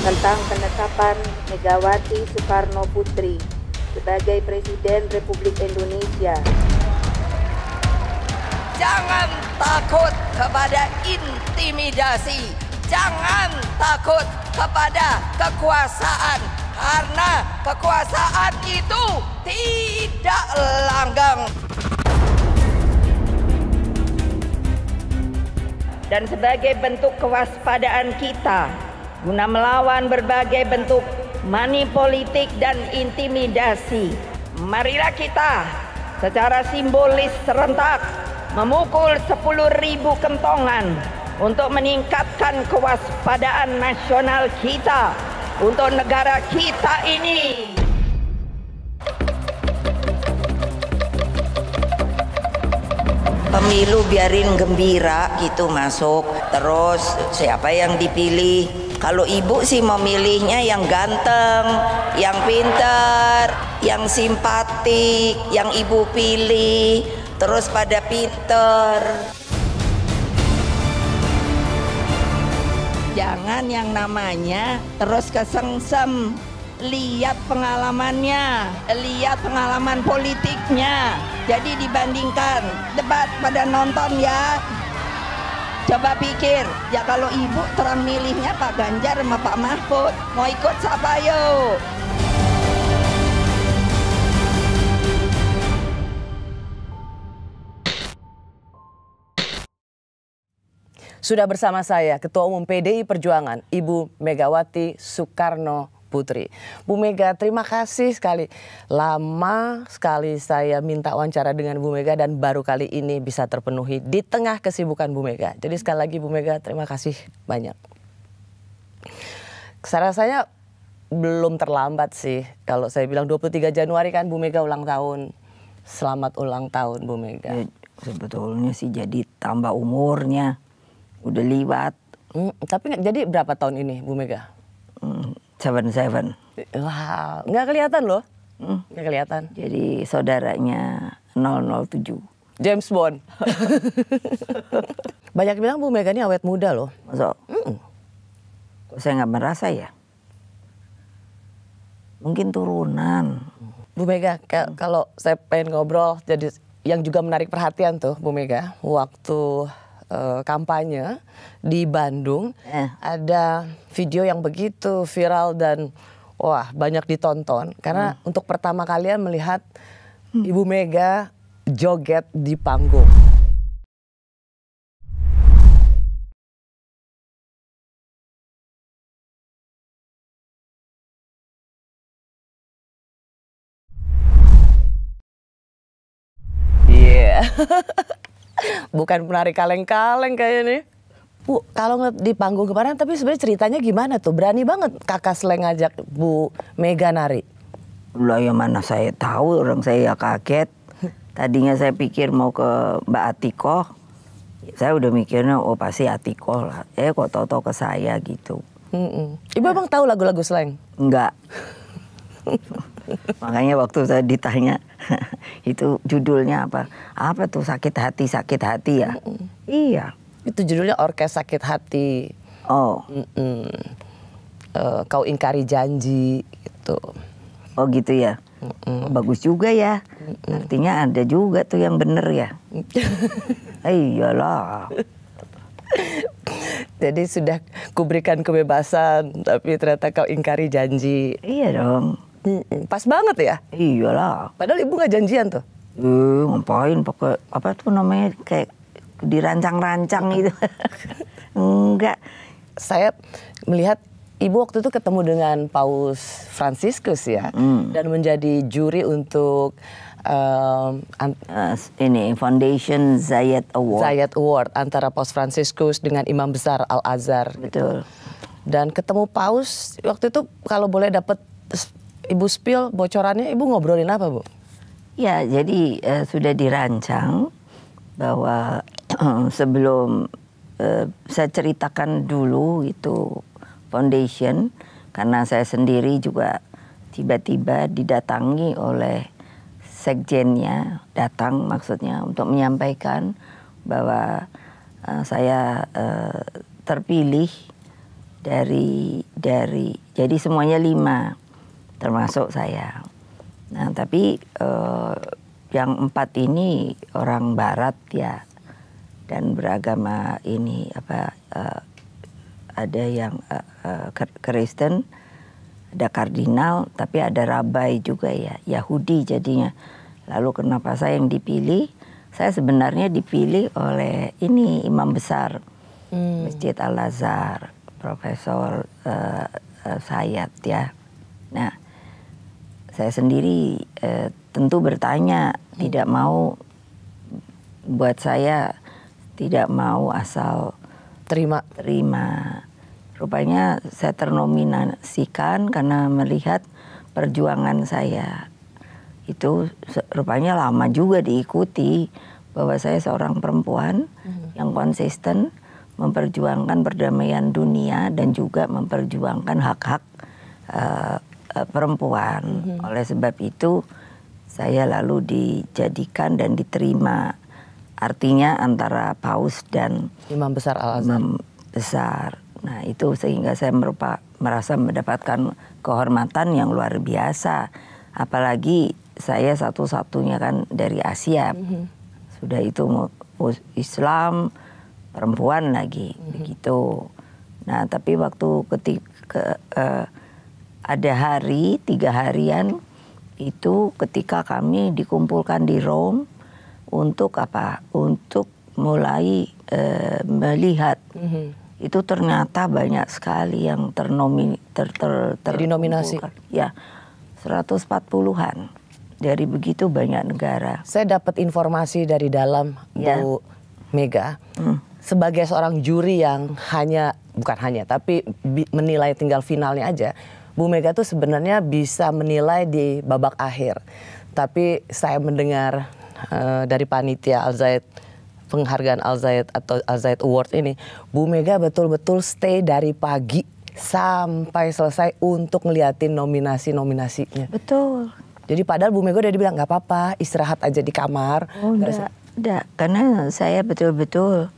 tentang penetapan Megawati Soekarno Putri sebagai Presiden Republik Indonesia. Jangan takut kepada intimidasi, jangan takut kepada kekuasaan karena kekuasaan itu tidak langgang. Dan sebagai bentuk kewaspadaan kita guna melawan berbagai bentuk manipolitik dan intimidasi. Marilah kita secara simbolis serentak memukul 10.000 kentongan untuk meningkatkan kewaspadaan nasional kita untuk negara kita ini. Pemilu biarin gembira gitu masuk, terus siapa yang dipilih kalau ibu sih memilihnya yang ganteng, yang pintar, yang simpatik, yang ibu pilih, terus pada pinter. Jangan yang namanya terus kesengsem. Lihat pengalamannya, lihat pengalaman politiknya. Jadi dibandingkan debat pada nonton ya coba pikir ya kalau ibu terang milihnya Pak Ganjar sama Pak Mahfud mau ikut siapa yuk Sudah bersama saya Ketua Umum PDI Perjuangan Ibu Megawati Soekarno Putri. Bu Mega, terima kasih sekali. Lama sekali saya minta wawancara dengan Bu Mega dan baru kali ini bisa terpenuhi di tengah kesibukan Bu Mega. Jadi sekali lagi Bu Mega, terima kasih banyak. Saya rasanya belum terlambat sih. Kalau saya bilang 23 Januari kan Bu Mega ulang tahun. Selamat ulang tahun Bu Mega. Ya, sebetulnya sih jadi tambah umurnya. Udah liwat. Hmm, tapi jadi berapa tahun ini Bu Mega? Hmm, Seven Seven. Wow, nggak kelihatan loh. Hmm. Nggak kelihatan. Jadi saudaranya 007. James Bond. Banyak bilang Bu Mega ini awet muda loh. So, mm. Kok saya nggak merasa ya? Mungkin turunan. Bu Mega, hmm. kalau saya pengen ngobrol jadi yang juga menarik perhatian tuh Bu Mega, waktu uh, kampanye di Bandung eh. ada video yang begitu viral dan wah banyak ditonton karena hmm. untuk pertama kalian melihat hmm. Ibu Mega joget di panggung. Yeah. Bukan menarik kaleng-kaleng kayaknya nih. Bu, kalau di panggung kemarin tapi sebenarnya ceritanya gimana tuh? Berani banget kakak Sleng ngajak Bu Mega nari. Lah yang mana saya tahu orang saya ya kaget. Tadinya saya pikir mau ke Mbak Atiko. Saya udah mikirnya oh pasti Atiko lah. Eh kok toto ke saya gitu. Mm -mm. Ibu nah. emang tahu lagu-lagu Sleng? Enggak. Makanya waktu saya ditanya itu judulnya apa? Apa tuh sakit hati sakit hati ya? Mm -mm. Iya. Itu judulnya orkes sakit hati. Oh. Mm -mm. Uh, kau ingkari janji itu Oh gitu ya. Mm -mm. Bagus juga ya. Mm -mm. Artinya ada juga tuh yang bener ya. Eh, iyalah. Jadi sudah kuberikan kebebasan, tapi ternyata kau ingkari janji. Iya dong. Pas banget ya? Iyalah. Padahal ibu nggak janjian tuh. Eh, ngapain pakai apa tuh namanya kayak dirancang-rancang gitu. Enggak. Saya melihat ibu waktu itu ketemu dengan Paus Franciscus ya mm. dan menjadi juri untuk um, uh, ini Foundation Zayat Award. Zayat Award antara Paus Franciscus dengan Imam Besar Al Azhar. Betul. Gitu. Dan ketemu Paus waktu itu kalau boleh dapat Ibu spill bocorannya, Ibu ngobrolin apa, Bu? Ya, jadi uh, sudah dirancang bahwa eh, sebelum uh, saya ceritakan dulu itu foundation karena saya sendiri juga tiba-tiba didatangi oleh sekjennya datang maksudnya untuk menyampaikan bahwa uh, saya uh, terpilih dari dari jadi semuanya lima termasuk saya. Nah, tapi uh, yang empat ini orang Barat ya dan beragama ini apa uh, ada yang uh, Kristen, ada kardinal, tapi ada rabai juga ya Yahudi jadinya. Lalu kenapa saya yang dipilih? Saya sebenarnya dipilih oleh ini imam besar hmm. Masjid Al Azhar, Profesor uh, uh, Sayat ya. Nah, saya sendiri eh, tentu bertanya hmm. tidak mau buat saya tidak mau asal terima terima rupanya saya ternominasikan karena melihat perjuangan saya itu rupanya lama juga diikuti bahwa saya seorang perempuan hmm. yang konsisten memperjuangkan perdamaian dunia dan juga memperjuangkan hak-hak uh, uh, perempuan. Mm -hmm. Oleh sebab itu saya lalu dijadikan dan diterima. Artinya antara paus dan imam besar Al Imam besar. Nah itu sehingga saya merupa, merasa mendapatkan kehormatan yang luar biasa. Apalagi saya satu-satunya kan dari Asia. Mm -hmm. Sudah itu Islam perempuan lagi mm -hmm. begitu. Nah tapi waktu ketika uh, eh, ada hari tiga harian itu ketika kami dikumpulkan di Rome untuk apa? Untuk mulai e, melihat mm -hmm. itu ternyata banyak sekali yang ternomi ter, ter, ter, Jadi nominasi ya 140-an dari begitu banyak negara. Saya dapat informasi dari dalam ya. Bu Mega mm. sebagai seorang juri yang hanya bukan hanya tapi menilai tinggal finalnya aja Bu Mega tuh sebenarnya bisa menilai di babak akhir. Tapi saya mendengar uh, dari panitia Al Zaid penghargaan Al Zaid atau Al Zaid Awards ini, Bu Mega betul-betul stay dari pagi sampai selesai untuk ngeliatin nominasi-nominasinya. Betul. Jadi padahal Bu Mega udah dibilang nggak apa-apa, istirahat aja di kamar. Oh, enggak, enggak. karena saya betul-betul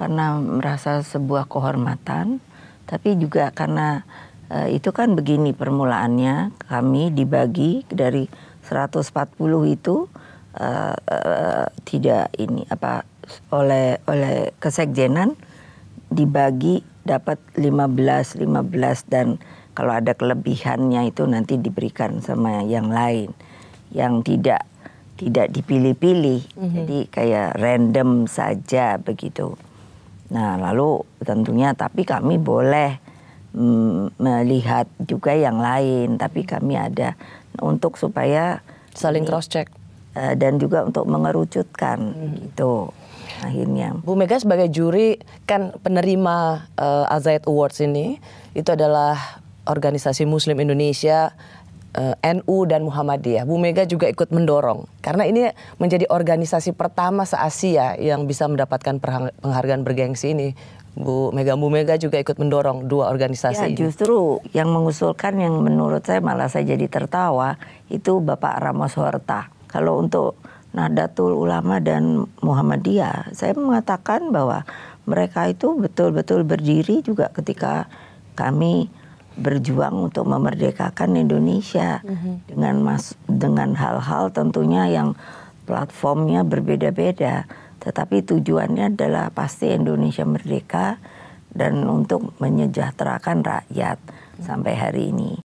karena merasa sebuah kehormatan, tapi juga karena e, itu kan begini permulaannya kami dibagi dari 140 itu e, e, tidak ini apa oleh oleh kesekjenan dibagi dapat 15 15 dan kalau ada kelebihannya itu nanti diberikan sama yang lain yang tidak tidak dipilih-pilih mm -hmm. jadi kayak random saja begitu nah lalu tentunya tapi kami boleh Mm, melihat juga yang lain, tapi kami ada untuk supaya saling cross check eh, dan juga untuk mengerucutkan hmm. itu akhirnya. Bu Mega sebagai juri kan penerima uh, eh, Azayat Awards ini itu adalah organisasi Muslim Indonesia uh, eh, NU dan Muhammadiyah. Bu Mega juga ikut mendorong karena ini menjadi organisasi pertama se-Asia yang bisa mendapatkan penghargaan bergengsi ini, Bu Mega Bu Mega juga ikut mendorong dua organisasi. Ya, justru yang mengusulkan yang menurut saya malah saya jadi tertawa itu Bapak Ramos Horta. Kalau untuk Nahdlatul Ulama dan Muhammadiyah, saya mengatakan bahwa mereka itu betul-betul berdiri juga ketika kami berjuang untuk memerdekakan Indonesia mm -hmm. dengan mas dengan hal-hal tentunya yang platformnya berbeda-beda tetapi tujuannya adalah pasti Indonesia merdeka dan untuk menyejahterakan rakyat sampai hari ini.